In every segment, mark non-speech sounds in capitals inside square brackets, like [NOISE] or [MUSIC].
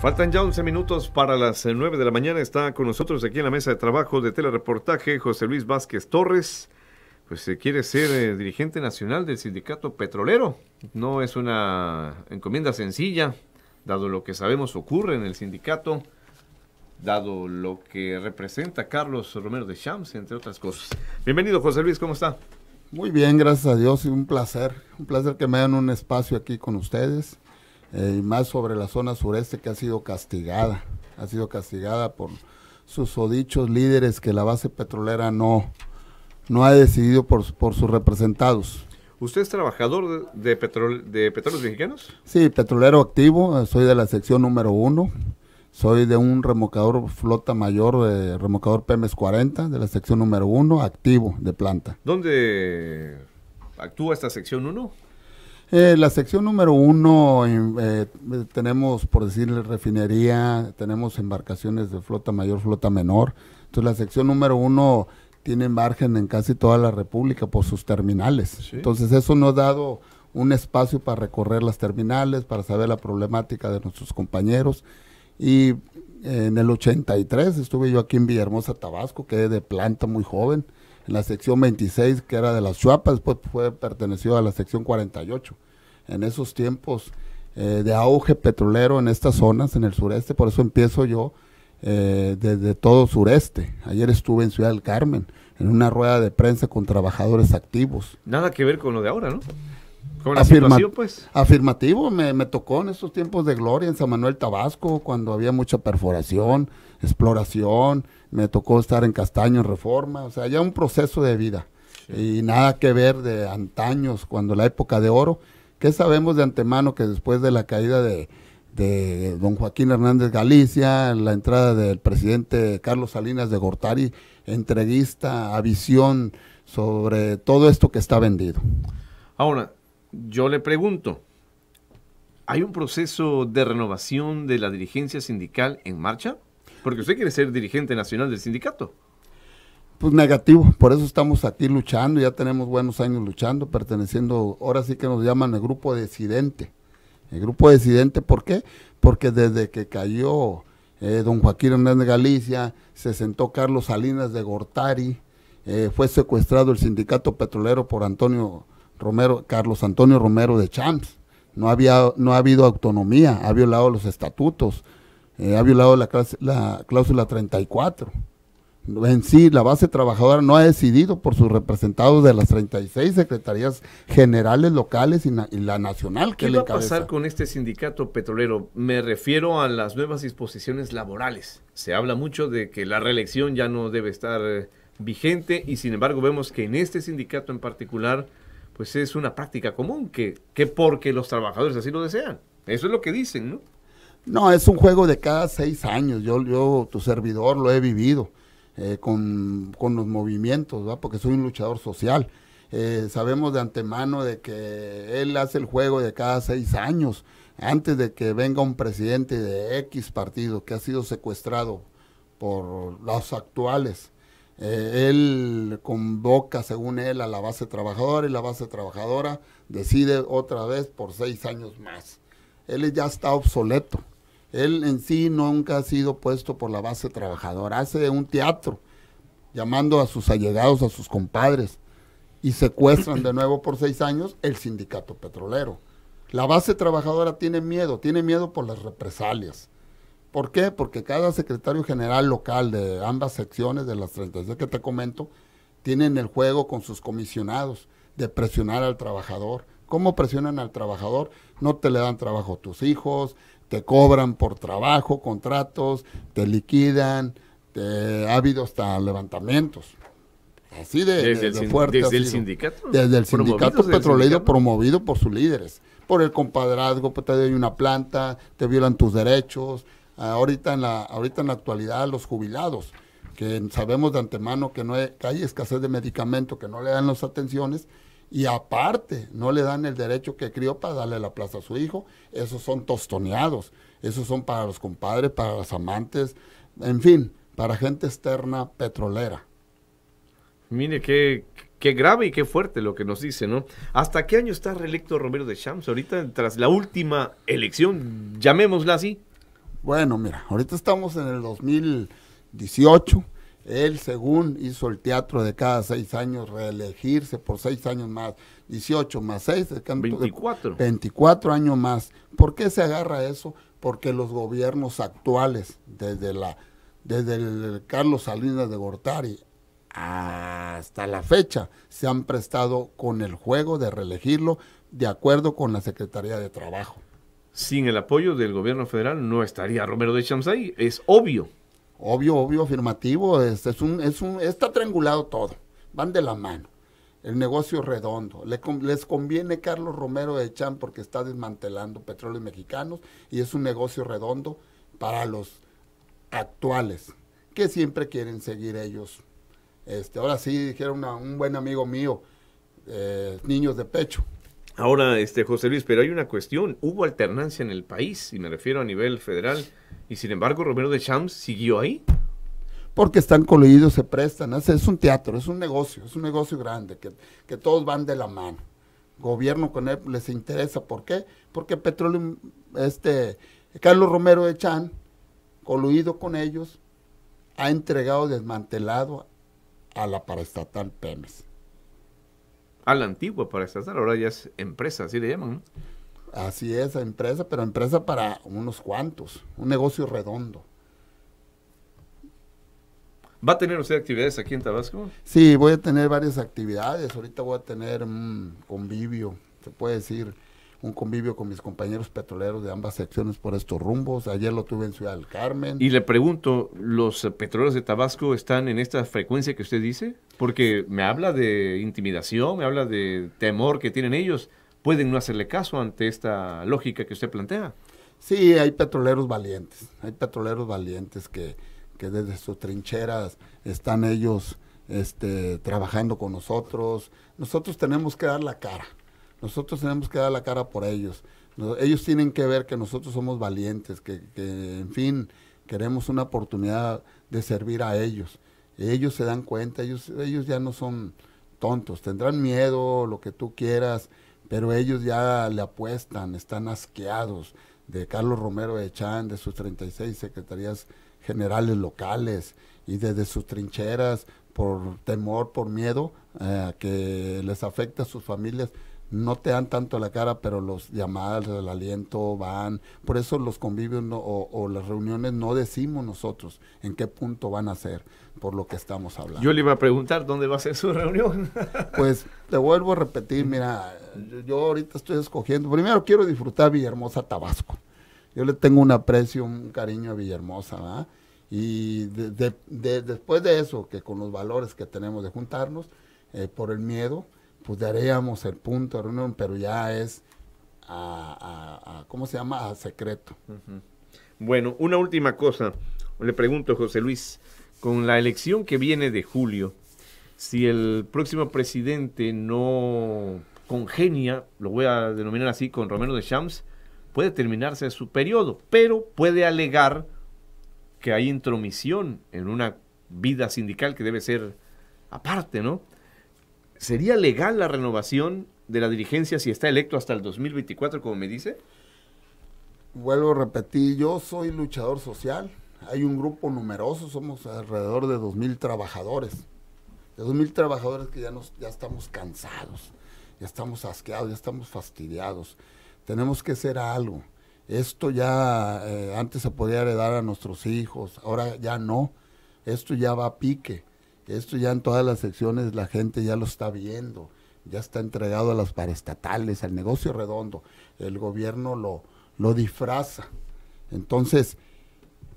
Faltan ya 11 minutos para las 9 eh, de la mañana. Está con nosotros aquí en la mesa de trabajo de telereportaje José Luis Vázquez Torres. Pues se eh, quiere ser eh, dirigente nacional del sindicato petrolero. No es una encomienda sencilla, dado lo que sabemos ocurre en el sindicato, dado lo que representa Carlos Romero de Champs, entre otras cosas. Bienvenido José Luis, ¿cómo está? Muy bien, gracias a Dios un placer. Un placer que me den un espacio aquí con ustedes eh, y más sobre la zona sureste que ha sido castigada, ha sido castigada por sus odichos líderes que la base petrolera no, no ha decidido por, sus representados. ¿Usted es trabajador de, petróleo de petróleos mexicanos? Sí, petrolero activo, eh, soy de la sección número uno, soy de un remocador flota mayor, de remocador PMS 40, de la sección número uno, activo de planta. ¿Dónde actúa esta sección uno? Eh, la sección número uno, eh, eh, tenemos, por decirle, refinería, tenemos embarcaciones de flota mayor, flota menor. Entonces, la sección número uno tiene margen en casi toda la República por sus terminales. Entonces, eso nos ha dado un espacio para recorrer las terminales, para saber la problemática de nuestros compañeros. Y eh, en el 83 estuve yo aquí en Villahermosa, Tabasco, quedé de planta muy joven, en la sección 26, que era de las Chuapas, después pues, fue, perteneció a la sección 48 en esos tiempos eh, de auge petrolero en estas zonas, en el sureste, por eso empiezo yo eh, desde todo sureste. Ayer estuve en Ciudad del Carmen, en una rueda de prensa con trabajadores activos. Nada que ver con lo de ahora, ¿no? Con la situación, pues. Afirmativo, me, tocó en esos tiempos de gloria en San Manuel Tabasco, cuando había mucha perforación, exploración, me tocó estar en Castaño en Reforma, o sea, ya un proceso de vida. Y nada que ver de antaños, cuando la época de oro, ¿Qué sabemos de antemano que después de la caída de, don Joaquín Hernández Galicia, la entrada del presidente Carlos Salinas de Gortari, entrevista a visión sobre todo esto que está vendido. Ahora, yo le pregunto, ¿hay un proceso de renovación de la dirigencia sindical en marcha? Porque usted quiere ser dirigente nacional del sindicato. Pues negativo, por eso estamos aquí luchando, ya tenemos buenos años luchando, perteneciendo, ahora sí que nos llaman el grupo decidente. El grupo decidente, ¿por qué? Porque desde que cayó eh, don Joaquín Hernández Galicia, se sentó Carlos Salinas de Gortari, eh, fue secuestrado el sindicato petrolero por Antonio Romero, Carlos Antonio Romero de Champs. No, había, no ha habido autonomía, ha violado los estatutos, eh, ha violado la, clase, la cláusula 34 en sí la base trabajadora no ha decidido por sus representados de las 36 secretarías generales locales y, la nacional que ¿Qué va a pasar con este sindicato petrolero? Me refiero a las nuevas disposiciones laborales. Se habla mucho de que la reelección ya no debe estar eh, vigente y sin embargo vemos que en este sindicato en particular pues es una práctica común que, porque los trabajadores así lo desean. Eso es lo que dicen, ¿no? No, es un juego de cada seis años. Yo, yo, tu servidor, lo he vivido eh, con, los movimientos, porque soy un luchador social. Eh, sabemos de antemano de que él hace el juego de cada seis años, antes de que venga un presidente de X partido que ha sido secuestrado por los actuales. Eh, él convoca, según él, a la base trabajadora y la base trabajadora decide otra vez por seis años más. Él ya está obsoleto. Él en sí nunca ha sido puesto por la base trabajadora. Hace un teatro llamando a sus allegados, a sus compadres, y secuestran de nuevo por seis años el sindicato petrolero. La base trabajadora tiene miedo, tiene miedo por las represalias. ¿Por qué? Porque cada secretario general local de ambas secciones, de las 36 que te comento, tienen el juego con sus comisionados de presionar al trabajador. ¿Cómo presionan al trabajador? No te le dan trabajo a tus hijos, te cobran por trabajo, contratos, te liquidan, te, ha habido hasta levantamientos. Así de, desde el, Desde el sindicato. Desde el sindicato petrolero promovido por sus líderes. Por el compadrazgo, pues, te doy una planta, te violan tus derechos. Ahorita en la, ahorita en la actualidad, los jubilados, que sabemos de antemano que no hay, hay escasez de medicamento, que no le dan las atenciones, y aparte no le dan el derecho que crió para darle la plaza a su hijo. Esos son tostoneados, esos son para los compadres, para los amantes, en fin, para gente externa petrolera. Mire qué, qué grave y qué fuerte lo que nos dice, ¿no? ¿Hasta qué año está reelecto Romero de Champs ahorita tras la última elección, llamémosla así? Bueno, mira, ahorita estamos en el 2018 él, según hizo el teatro de cada seis años, reelegirse por seis años más, 18 más seis, 24. 24 años más. ¿Por qué se agarra eso? Porque los gobiernos actuales, desde, la, desde el Carlos Salinas de Gortari hasta la fecha, se han prestado con el juego de reelegirlo de acuerdo con la Secretaría de Trabajo. Sin el apoyo del gobierno federal no estaría Romero de Chamsay, es obvio. Obvio, obvio, afirmativo, es, es un, es un, está triangulado todo, van de la mano. El negocio redondo. les conviene Carlos Romero de Chan porque está desmantelando petróleos mexicanos y es un negocio redondo para los actuales, que siempre quieren seguir ellos. Este, ahora sí, dijeron un buen amigo mío, eh, niños de pecho, Ahora, este José Luis, pero hay una cuestión, hubo alternancia en el país, y me refiero a nivel federal, y sin embargo Romero de Champs siguió ahí. Porque están coludidos, se prestan, es, un teatro, es un negocio, es un negocio grande, que, todos van de la mano. Gobierno con él les interesa, ¿por qué? Porque Petróleo, este, Carlos Romero de Chan, coludido con ellos, ha entregado desmantelado a la paraestatal Pemes a la antigua para estas, ahora ya es empresa, así le llaman. Así es, empresa, pero empresa para unos cuantos, un negocio redondo. ¿Va a tener usted actividades aquí en Tabasco? Sí, voy a tener varias actividades. Ahorita voy a tener un convivio, se puede decir, un convivio con mis compañeros petroleros de ambas secciones por estos rumbos. Ayer lo tuve en Ciudad del Carmen. Y le pregunto, ¿los petroleros de Tabasco están en esta frecuencia que usted dice? Porque me habla de intimidación, me habla de temor que tienen ellos. ¿Pueden no hacerle caso ante esta lógica que usted plantea? Sí, hay petroleros valientes, hay petroleros valientes que, que desde sus trincheras están ellos este, trabajando con nosotros. Nosotros tenemos que dar la cara, nosotros tenemos que dar la cara por ellos. ellos tienen que ver que nosotros somos valientes, que, en fin, queremos una oportunidad de servir a ellos. Ellos se dan cuenta, ellos, ellos ya no son tontos, tendrán miedo, lo que tú quieras, pero ellos ya le apuestan, están asqueados de Carlos Romero de Chan, de sus 36 secretarías generales locales y desde sus trincheras por temor, por miedo, eh, a que les afecte a sus familias, no te dan tanto la cara, pero los llamadas, del aliento van. Por eso los convivios o, las reuniones no decimos nosotros en qué punto van a ser, por lo que estamos hablando. Yo le iba a preguntar dónde va a ser su reunión. [LAUGHS] pues te vuelvo a repetir, mira, yo, ahorita estoy escogiendo. Primero quiero disfrutar Villahermosa, Tabasco. Yo le tengo un aprecio, un cariño a Villahermosa, ¿verdad? Y después de eso, que con los valores que tenemos de juntarnos, eh, por el miedo, daríamos el punto pero ya es a, ¿cómo se llama? A secreto. Bueno, una última cosa. Le pregunto, José Luis, con la elección que viene de julio, si el próximo presidente no congenia, lo voy a denominar así, con Romero de Shams, puede terminarse su periodo, pero puede alegar que hay intromisión en una vida sindical que debe ser aparte, ¿no? ¿Sería legal la renovación de la dirigencia si está electo hasta el 2024, como me dice? Vuelvo a repetir, yo soy luchador social. Hay un grupo numeroso, somos alrededor de 2.000 trabajadores. De 2.000 trabajadores que ya, nos, ya estamos cansados, ya estamos asqueados, ya estamos fastidiados. Tenemos que hacer algo. Esto ya eh, antes se podía heredar a nuestros hijos, ahora ya no. Esto ya va a pique. Esto ya en todas las secciones la gente ya lo está viendo, ya está entregado a las paraestatales, al negocio redondo. El gobierno lo, lo disfraza. Entonces,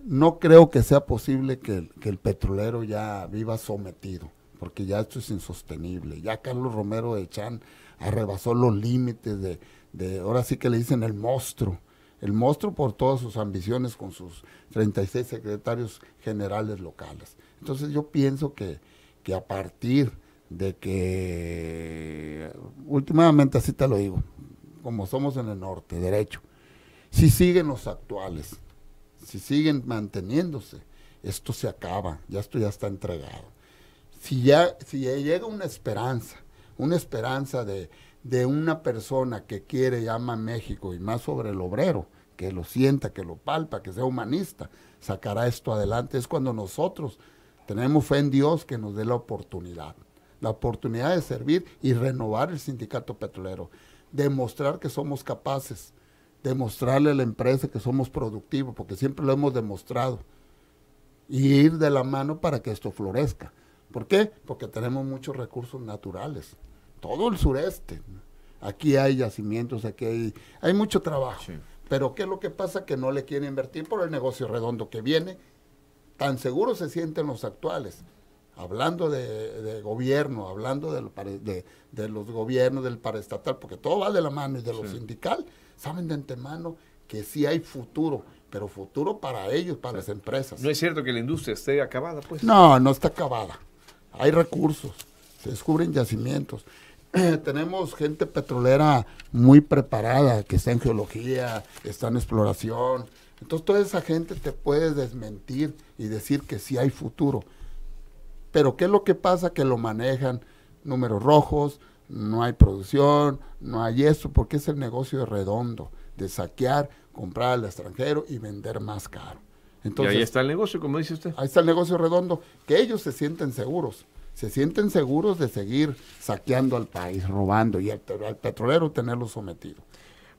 no creo que sea posible que, el petrolero ya viva sometido, porque ya esto es insostenible. Ya Carlos Romero de Chan arrebasó los límites de, de ahora sí que le dicen el monstruo el monstruo por todas sus ambiciones con sus 36 secretarios generales locales. Entonces yo pienso que, a partir de que, últimamente así te lo digo, como somos en el norte, derecho, si siguen los actuales, si siguen manteniéndose, esto se acaba, ya esto ya está entregado. Si ya, si llega una esperanza, una esperanza de, de una persona que quiere y ama México y más sobre el obrero, que lo sienta, que lo palpa, que sea humanista, sacará esto adelante. Es cuando nosotros tenemos fe en Dios que nos dé la oportunidad, la oportunidad de servir y renovar el sindicato petrolero, demostrar que somos capaces, demostrarle a la empresa que somos productivos, porque siempre lo hemos demostrado, y ir de la mano para que esto florezca. ¿Por qué? Porque tenemos muchos recursos naturales todo el sureste. Aquí hay yacimientos, aquí hay, mucho trabajo. Pero ¿qué es lo que pasa? Que no le quieren invertir por el negocio redondo que viene. Tan seguro se sienten los actuales, hablando de, gobierno, hablando de, los gobiernos, del paraestatal, porque todo va de la mano y de lo sindical. Saben de antemano que sí hay futuro, pero futuro para ellos, para las empresas. No es cierto que la industria esté acabada, pues. No, no está acabada. Hay recursos, se descubren yacimientos. [CLEARS THROAT] tenemos gente petrolera muy preparada, que está en geología, está en exploración. Entonces toda esa gente te puede desmentir y decir que sí hay futuro. Pero ¿qué es lo que pasa? Que lo manejan números rojos, no hay producción, no hay eso, porque es el negocio redondo de saquear, comprar al extranjero y vender más caro. Entonces, y ahí está el negocio, como dice usted. Ahí está el negocio redondo, que ellos se sienten seguros se sienten seguros de seguir saqueando al país, robando y al, petrolero tenerlo sometido.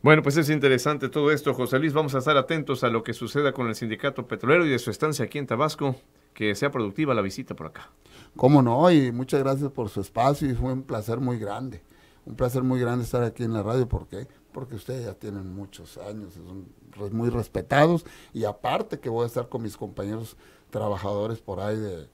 Bueno, pues es interesante todo esto, José Luis. Vamos a estar atentos a lo que suceda con el sindicato petrolero y de su estancia aquí en Tabasco. Que sea productiva la visita por acá. Cómo no, y muchas gracias por su espacio y fue un placer muy grande. Un placer muy grande estar aquí en la radio. ¿Por qué? Porque ustedes ya tienen muchos años, son muy respetados y aparte que voy a estar con mis compañeros trabajadores por ahí de,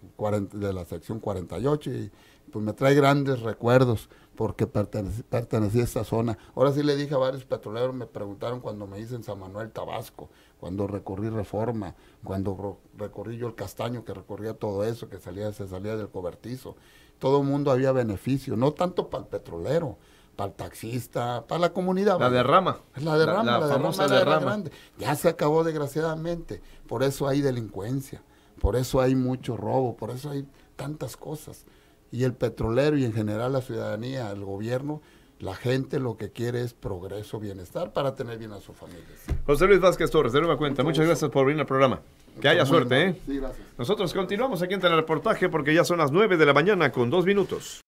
de la sección 48 y pues me trae grandes recuerdos porque pertenecí, a esa zona. Ahora sí le dije a varios petroleros, me preguntaron cuando me hice en San Manuel Tabasco, cuando recorrí Reforma, cuando recorrí yo el Castaño, que recorría todo eso, que salía, se salía del cobertizo. Todo el mundo había beneficio, no tanto para el petrolero, para el taxista, para la comunidad. La derrama. La derrama, la, famosa derrama, Ya se acabó desgraciadamente, por eso hay delincuencia por eso hay mucho robo, por eso hay tantas cosas. Y el petrolero y en general la ciudadanía, el gobierno, la gente lo que quiere es progreso, bienestar para tener bien a sus familias. José Luis Vázquez Torres, de nueva cuenta, muchas gracias por venir al programa. Que haya suerte, ¿eh? Sí, gracias. Nosotros continuamos aquí en el reportaje porque ya son las 9 de la mañana con dos minutos.